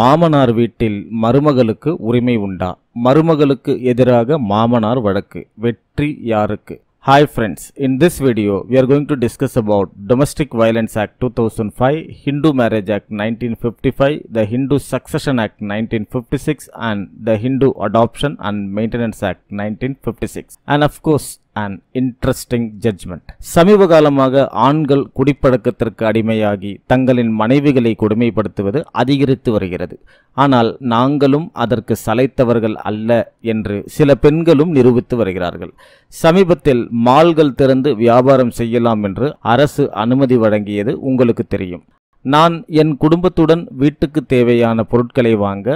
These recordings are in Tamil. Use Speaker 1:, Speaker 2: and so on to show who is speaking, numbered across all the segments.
Speaker 1: மாமனார் வீட்டில் மருமகளுக்கு உரிமை உண்டா மருமகளுக்கு எதிராக மாமனார் வழக்கு வெற்றி யாருக்கு hi friends in this video we are going to discuss about domestic violence act two thousand five Hindu marriage act nineteen fifty five the Hindu succession act nineteen fifty six and the Hindu adoption and maintenance act nineteen fifty six and of course and interesting judgment சமீப காலமாக ஆண்கள் குடிப்பழக்கத்திற்கு அடிமையாகி தங்களின் மனைவிகளை கொடுமைப்படுத்துவது அதிகரித்து வருகிறது ஆனால் நாங்களும் அதற்கு சலைத்தவர்கள் அல்ல என்று சில பெண்களும் நிரூபித்து வருகிறார்கள் சமீபத்தில் மால்கள் திறந்து வியாபாரம் செய்யலாம் என்று அரசு அனுமதி வழங்கியது உங்களுக்கு தெரியும் நான் என் குடும்பத்துடன் வீட்டுக்கு தேவையான பொருட்களை வாங்க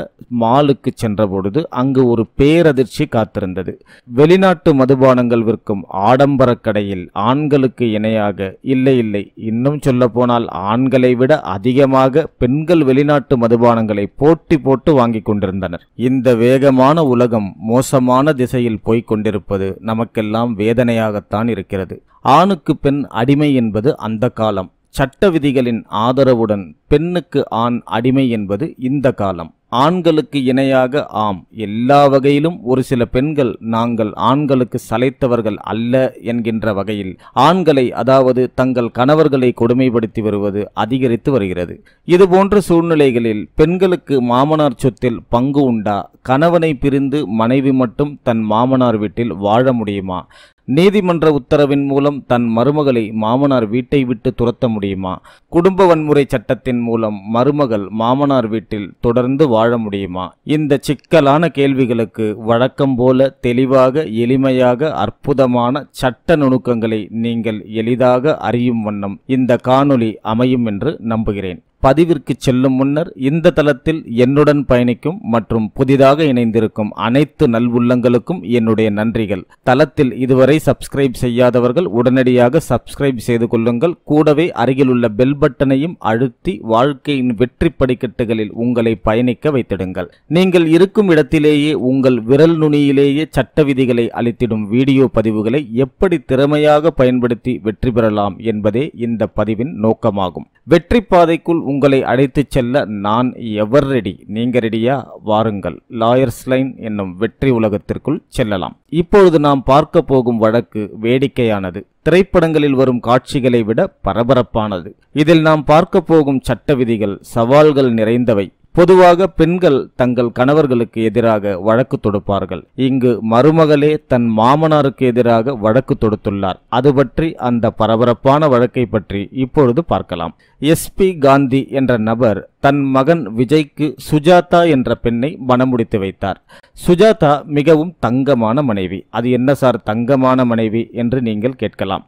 Speaker 1: மாலுக்கு சென்ற பொழுது அங்கு ஒரு பேரதிர்ச்சி காத்திருந்தது வெளிநாட்டு மதுபானங்கள் விற்கும் ஆடம்பர கடையில் ஆண்களுக்கு இணையாக இல்லை இல்லை இன்னும் சொல்லப்போனால் ஆண்களை விட அதிகமாக பெண்கள் வெளிநாட்டு மதுபானங்களை போட்டி போட்டு வாங்கி கொண்டிருந்தனர் இந்த வேகமான உலகம் மோசமான திசையில் போய்க் கொண்டிருப்பது நமக்கெல்லாம் வேதனையாகத்தான் இருக்கிறது ஆணுக்கு பெண் அடிமை என்பது அந்த காலம் சட்ட விதிகளின் ஆதரவுடன் பெண்ணுக்கு ஆண் அடிமை என்பது இந்த காலம் ஆண்களுக்கு இணையாக ஆம் எல்லா வகையிலும் ஒரு சில பெண்கள் நாங்கள் ஆண்களுக்கு சளைத்தவர்கள் அல்ல என்கின்ற வகையில் ஆண்களை அதாவது தங்கள் கணவர்களை கொடுமைப்படுத்தி வருவது அதிகரித்து வருகிறது இதுபோன்ற சூழ்நிலைகளில் பெண்களுக்கு மாமனார் சொத்தில் பங்கு உண்டா கணவனை பிரிந்து மனைவி மட்டும் தன் மாமனார் வீட்டில் வாழ முடியுமா நீதிமன்ற உத்தரவின் மூலம் தன் மருமகளை மாமனார் வீட்டை விட்டு துரத்த முடியுமா குடும்ப வன்முறை சட்டத்தின் மூலம் மருமகள் மாமனார் வீட்டில் தொடர்ந்து வாழ முடியுமா இந்த சிக்கலான கேள்விகளுக்கு வழக்கம் போல தெளிவாக எளிமையாக அற்புதமான சட்ட நுணுக்கங்களை நீங்கள் எளிதாக அறியும் வண்ணம் இந்த காணொளி அமையும் என்று நம்புகிறேன் பதிவிற்கு செல்லும் முன்னர் இந்த தளத்தில் என்னுடன் பயணிக்கும் மற்றும் புதிதாக இணைந்திருக்கும் அனைத்து நல்வுள்ளங்களுக்கும் என்னுடைய நன்றிகள் தளத்தில் இதுவரை சப்ஸ்கிரைப் செய்யாதவர்கள் உடனடியாக சப்ஸ்கிரைப் செய்து கொள்ளுங்கள் கூடவே அருகிலுள்ள பெல் பட்டனையும் அழுத்தி வாழ்க்கையின் வெற்றி படிக்கட்டுகளில் உங்களை பயணிக்க வைத்திடுங்கள் நீங்கள் இருக்கும் இடத்திலேயே உங்கள் விரல் நுனியிலேயே சட்ட விதிகளை அளித்திடும் வீடியோ பதிவுகளை எப்படி திறமையாக பயன்படுத்தி வெற்றி பெறலாம் என்பதே இந்த பதிவின் நோக்கமாகும் வெற்றி பாதைக்குள் உங்களை அழைத்துச் செல்ல நான் எவர் ரெடி நீங்க ரெடியா வாருங்கள் லாயர்ஸ் லைன் என்னும் வெற்றி உலகத்திற்குள் செல்லலாம் இப்பொழுது நாம் பார்க்க போகும் வழக்கு வேடிக்கையானது திரைப்படங்களில் வரும் காட்சிகளை விட பரபரப்பானது இதில் நாம் பார்க்க போகும் சட்ட விதிகள் சவால்கள் நிறைந்தவை பொதுவாக பெண்கள் தங்கள் கணவர்களுக்கு எதிராக வழக்கு தொடுப்பார்கள் இங்கு மருமகளே தன் மாமனாருக்கு எதிராக வழக்கு தொடுத்துள்ளார் அது பற்றி அந்த பரபரப்பான வழக்கை பற்றி இப்பொழுது பார்க்கலாம் எஸ் பி காந்தி என்ற நபர் தன் மகன் விஜய்க்கு சுஜாதா என்ற பெண்ணை மனமுடித்து வைத்தார் சுஜாதா மிகவும் தங்கமான மனைவி அது என்ன சார் தங்கமான மனைவி என்று நீங்கள் கேட்கலாம்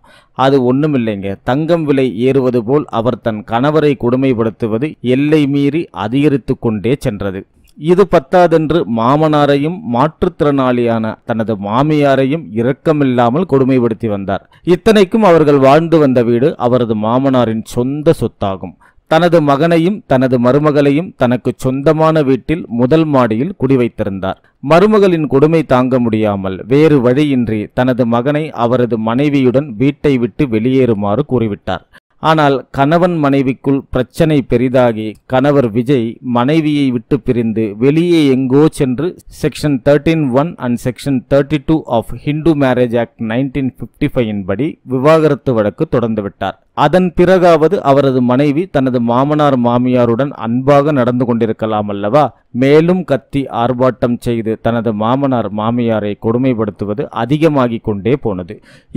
Speaker 1: அது ஒன்றும் இல்லைங்க தங்கம் விலை ஏறுவது போல் அவர் தன் கணவரை கொடுமைப்படுத்துவது எல்லை மீறி அதிகரித்து கொண்டே சென்றது இது பத்தாதென்று மாமனாரையும் மாற்றுத்திறனாளியான தனது மாமியாரையும் இரக்கமில்லாமல் கொடுமைப்படுத்தி வந்தார் இத்தனைக்கும் அவர்கள் வாழ்ந்து வந்த வீடு அவரது மாமனாரின் சொந்த சொத்தாகும் தனது மகனையும் தனது மருமகளையும் தனக்கு சொந்தமான வீட்டில் முதல் மாடியில் குடிவைத்திருந்தார் மருமகளின் கொடுமை தாங்க முடியாமல் வேறு வழியின்றி தனது மகனை அவரது மனைவியுடன் வீட்டை விட்டு வெளியேறுமாறு கூறிவிட்டார் ஆனால் கணவன் மனைவிக்குள் பிரச்சனை பெரிதாகி கணவர் விஜய் மனைவியை விட்டு பிரிந்து வெளியே எங்கோ சென்று section thirteen one and section thirty two of Hindu marriage act nineteen fifty ஃபைவின் படி விவாகரத்து வழக்கு தொடர்ந்துவிட்டார் அதன் பிறகாவது அவரது மனைவி தனது மாமனார் மாமியாருடன் அன்பாக நடந்து கொண்டிருக்கலாம் அல்லவா மேலும் கத்தி ஆர்ப்பாட்டம் செய்து தனது மாமனார் மாமியாரை கொடுமைப்படுத்துவது அதிகமாகி கொண்டே போனது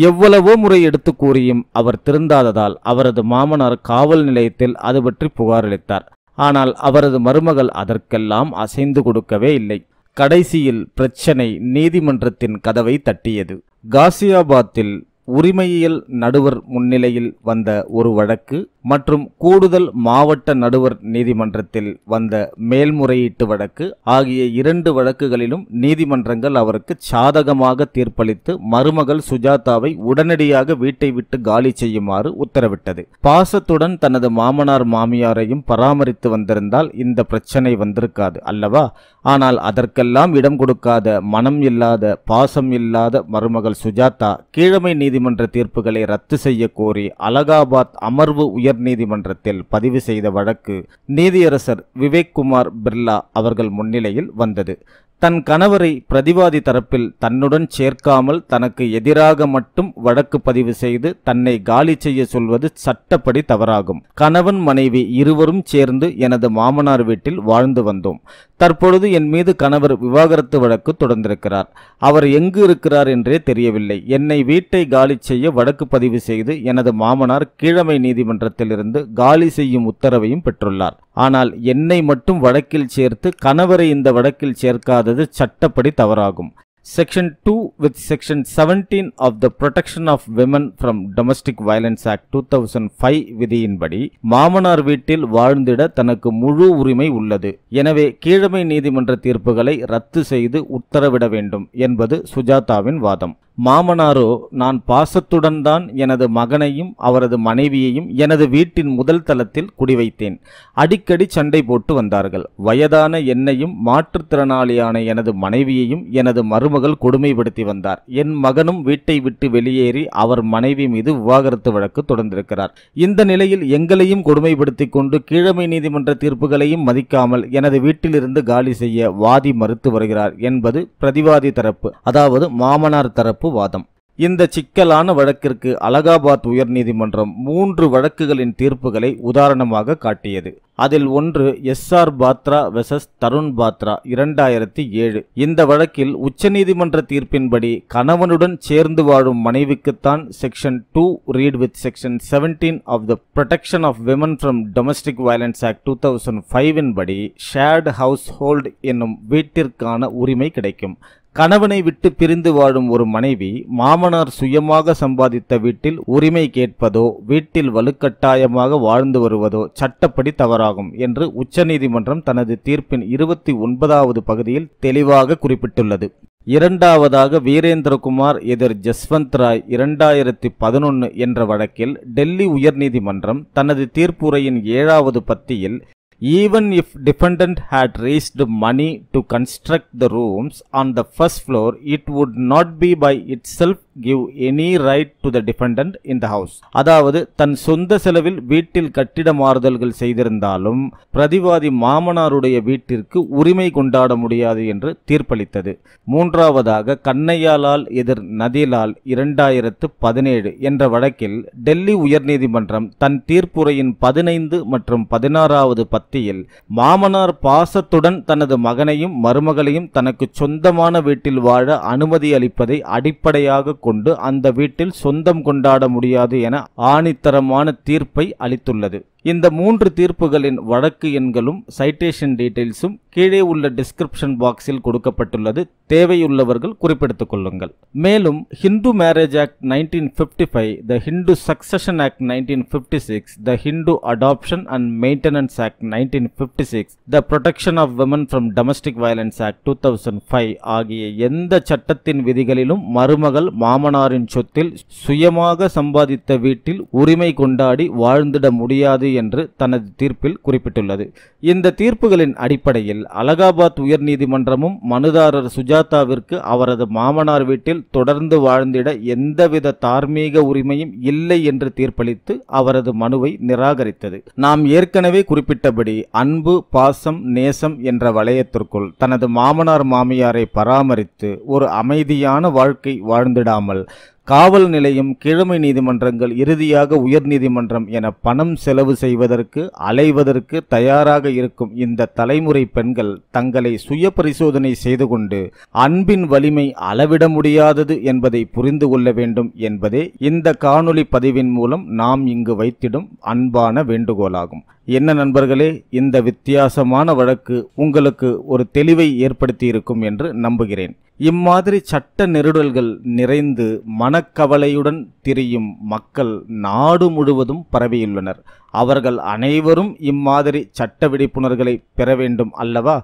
Speaker 1: எவ்வளவோ முறை எடுத்து கூறியும் அவர் திருந்தாததால் அவரது மாமனார் காவல் நிலையத்தில் அது பற்றி புகாரளித்தார் ஆனால் அவரது மருமகள் அதற்கெல்லாம் அசைந்து கொடுக்கவே இல்லை கடைசியில் பிரச்சனை நீதிமன்றத்தின் கதவை தட்டியது காசியாபாத்தில் உரிமையியல் நடுவர் முன்னிலையில் வந்த ஒரு வழக்கு மற்றும் கூடுதல் மாவட்ட நடுவர் நீதிமன்றத்தில் வந்த மேல்முறையீட்டு வழக்கு ஆகிய இரண்டு வழக்குகளிலும் நீதிமன்றங்கள் அவருக்கு சாதகமாக தீர்ப்பளித்து மருமகள் சுஜாதாவை உடனடியாக வீட்டை விட்டு காலி செய்யுமாறு உத்தரவிட்டது பாசத்துடன் தனது மாமனார் மாமியாரையும் பராமரித்து வந்திருந்தால் இந்த பிரச்சனை வந்திருக்காது அல்லவா ஆனால் அதற்கெல்லாம் இடம் கொடுக்காத மனம் இல்லாத பாசம் இல்லாத மருமகள் சுஜாதா கீழமை நீதிமன்ற தீர்ப்புகளை ரத்து செய்ய கோரி அலகாபாத் அமர்வு உயர் உயர்நீதிமன்றத்தில் பதிவு செய்த வழக்கு நீதியரசர் விவேக் குமார் பிர்லா அவர்கள் முன்னிலையில் வந்தது தன் கணவரை பிரதிவாதி தரப்பில் தன்னுடன் சேர்க்காமல் தனக்கு எதிராக மட்டும் வழக்கு பதிவு செய்து தன்னை காலி செய்ய சொல்வது சட்டப்படி தவறாகும் கணவன் மனைவி இருவரும் சேர்ந்து எனது மாமனார் வீட்டில் வாழ்ந்து வந்தோம் தற்பொழுது என் மீது கணவர் விவாகரத்து வழக்கு தொடர்ந்திருக்கிறார் அவர் எங்கு இருக்கிறார் என்றே தெரியவில்லை என்னை வீட்டை காலி செய்ய வழக்கு பதிவு செய்து எனது மாமனார் கீழமை நீதிமன்றத்திலிருந்து காலி செய்யும் உத்தரவையும் பெற்றுள்ளார் ஆனால் என்னை மட்டும் வழக்கில் சேர்த்து கணவரை இந்த வழக்கில் சேர்க்காத அதாவது சட்டப்படி தவறாகும் section two with section seventeen of the of of women from domestic violence act two thousand five விதியின்படி மாமனார் வீட்டில் வாழ்ந்திட தனக்கு முழு உரிமை உள்ளது எனவே கீழமை நீதிமன்ற தீர்ப்புகளை ரத்து செய்து உத்தரவிட வேண்டும் என்பது சுஜாதாவின் வாதம் மாமனாரோ நான் பாசத்துடன் தான் எனது மகனையும் அவரது மனைவியையும் எனது வீட்டின் முதல் தளத்தில் குடிவைத்தேன் அடிக்கடி சண்டை போட்டு வந்தார்கள் வயதான என்னையும் மாற்றுத்திறனாளியான எனது மனைவியையும் எனது மரும மருமகள் கொடுமைப்படுத்தி வந்தார் என் மகனும் வீட்டை விட்டு வெளியேறி அவர் மனைவி மீது விவாகரத்து வழக்கு தொடர்ந்திருக்கிறார் இந்த நிலையில் எங்களையும் கொடுமைப்படுத்தி கொண்டு கீழமை நீதிமன்ற தீர்ப்புகளையும் மதிக்காமல் எனது வீட்டிலிருந்து காலி செய்ய வாதி மறுத்து வருகிறார் என்பது பிரதிவாதி தரப்பு அதாவது மாமனார் தரப்பு வாதம் இந்த சிக்கலான வழக்கிற்கு அலகாபாத் உயர்நீதிமன்றம் மூன்று வழக்குகளின் தீர்ப்புகளை உதாரணமாக காட்டியது அதில் ஒன்று S R Batra versus Tarun Batra இரண்டாயிரத்தி ஏழு இந்த வழக்கில் உச்சநீதிமன்ற தீர்ப்பின்படி கணவனுடன் சேர்ந்து வாழும் மனைவிக்குத்தான் section two read with section seventeen of the protection of women from domestic violence act two thousand ஃபைவின் படி ஷேர்டு ஹவுஸ் ஹோல்டு என்னும் வீட்டிற்கான உரிமை கிடைக்கும் கணவனை விட்டு பிரிந்து வாழும் ஒரு மனைவி மாமனார் சுயமாக சம்பாதித்த வீட்டில் உரிமை கேட்பதோ வீட்டில் வலுக்கட்டாயமாக வாழ்ந்து வருவதோ சட்டப்படி தவறாகும் என்று உச்சநீதிமன்றம் தனது தீர்ப்பின் இருபத்தி ஒன்பதாவது பகுதியில் தெளிவாக குறிப்பிட்டுள்ளது இரண்டாவதாக வீரேந்திரகுமார் எதிர் ஜஸ்வந்த் ராய் இரண்டாயிரத்தி பதினொன்று என்ற வழக்கில் டெல்லி உயர்நீதிமன்றம் தனது தீர்ப்புரையின் ஏழாவது பத்தியில் Even if defendant had raised money to construct the rooms on the first floor, it would not be by itself give any right to the dependent in the house அதாவது தன் சொந்த செலவில் வீட்டில் கட்டிட மாறுதல்கள் செய்திருந்தாலும் பிரதிவாதி மாமனாருடைய வீட்டிற்கு உரிமை கொண்டாட முடியாது என்று தீர்ப்பளித்தது மூன்றாவதாக கண்ணையாலால் எதிர் நதிலால் இரண்டாயிரத்து பதினேழு என்ற வழக்கில் டெல்லி உயர்நீதிமன்றம் தன் தீர்ப்புரையின் பதினைந்து மற்றும் பதினாறாவது பத்தியில் மாமனார் பாசத்துடன் தனது மகனையும் மருமகளையும் தனக்கு சொந்தமான வீட்டில் வாழ அனுமதி அளிப்பதை அடிப்படையாக கொண்டு அந்த வீட்டில் சொந்தம் கொண்டாட முடியாது என ஆணித்தரமான தீர்ப்பை அளித்துள்ளது இந்த மூன்று தீர்ப்புகளின் வழக்கு எண்களும் சைட்டேஷன் டீட்டெயில்ஸும் கீழே உள்ள டிஸ்கிரிப்ஷன் பாக்ஸில் கொடுக்கப்பட்டுள்ளது தேவையுள்ளவர்கள் குறிப்பிடுத்துக் கொள்ளுங்கள் மேலும் Hindu marriage act nineteen fifty five the Hindu succession act nineteen fifty six the Hindu adoption and maintenance act nineteen fifty six the protection of women from domestic violence act two thousand five ஆகிய எந்த சட்டத்தின் விதிகளிலும் மருமகள் மாமனாரின் சொத்தில் சுயமாக சம்பாதித்த வீட்டில் உரிமை கொண்டாடி வாழ்ந்திட முடியாது என்று தனது தீர்ப்பில் குறிப்பிட்டுள்ளது இந்த தீர்ப்புகளின் அடிப்படையில் அலகாபாத் உயர்நீதிமன்றமும் மனுதாரர் சுஜாதாவிற்கு அவரது மாமனார் வீட்டில் தொடர்ந்து வாழ்ந்திட எந்தவித தார்மீக உரிமையும் இல்லை என்று தீர்ப்பளித்து அவரது மனுவை நிராகரித்தது நாம் ஏற்கனவே குறிப்பிட்டபடி அன்பு பாசம் நேசம் என்ற வளையத்திற்குள் தனது மாமனார் மாமியாரை பராமரித்து ஒரு அமைதியான வாழ்க்கை வாழ்ந்திடாமல் காவல் நிலையம் கிழமை நீதிமன்றங்கள் இறுதியாக உயர் நீதிமன்றம் என பணம் செலவு செய்வதற்கு அலைவதற்கு தயாராக இருக்கும் இந்த தலைமுறை பெண்கள் தங்களை சுய பரிசோதனை செய்து கொண்டு அன்பின் வலிமை அளவிட முடியாதது என்பதை புரிந்து கொள்ள வேண்டும் என்பதே இந்த காணொலி பதிவின் மூலம் நாம் இங்கு வைத்திடும் அன்பான வேண்டுகோளாகும் என்ன நண்பர்களே இந்த வித்தியாசமான வழக்கு உங்களுக்கு ஒரு தெளிவை ஏற்படுத்தி இருக்கும் என்று நம்புகிறேன் இம்மாதிரி சட்ட நெருடல்கள் நிறைந்து மனக்கவலையுடன் திரியும் மக்கள் நாடு முழுவதும் பரவியுள்ளனர் அவர்கள் அனைவரும் இம்மாதிரி சட்ட விழிப்புணர்களை பெற வேண்டும் அல்லவா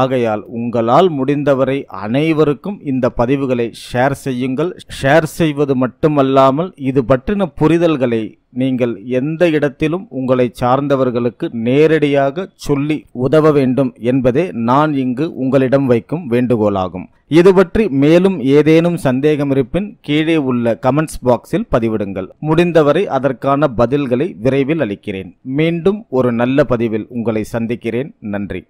Speaker 1: ஆகையால் உங்களால் முடிந்தவரை அனைவருக்கும் இந்த பதிவுகளை ஷேர் செய்யுங்கள் ஷேர் செய்வது மட்டுமல்லாமல் இது பற்றின புரிதல்களை நீங்கள் எந்த இடத்திலும் உங்களை சார்ந்தவர்களுக்கு நேரடியாக சொல்லி உதவ வேண்டும் என்பதே நான் இங்கு உங்களிடம் வைக்கும் வேண்டுகோளாகும் இது பற்றி மேலும் ஏதேனும் சந்தேகம் இருப்பின் கீழே உள்ள கமெண்ட்ஸ் பாக்ஸில் பதிவிடுங்கள் முடிந்தவரை அதற்கான பதில்களை விரைவில் அளிக்கிறேன் மீண்டும் ஒரு நல்ல பதிவில் உங்களை சந்திக்கிறேன் நன்றி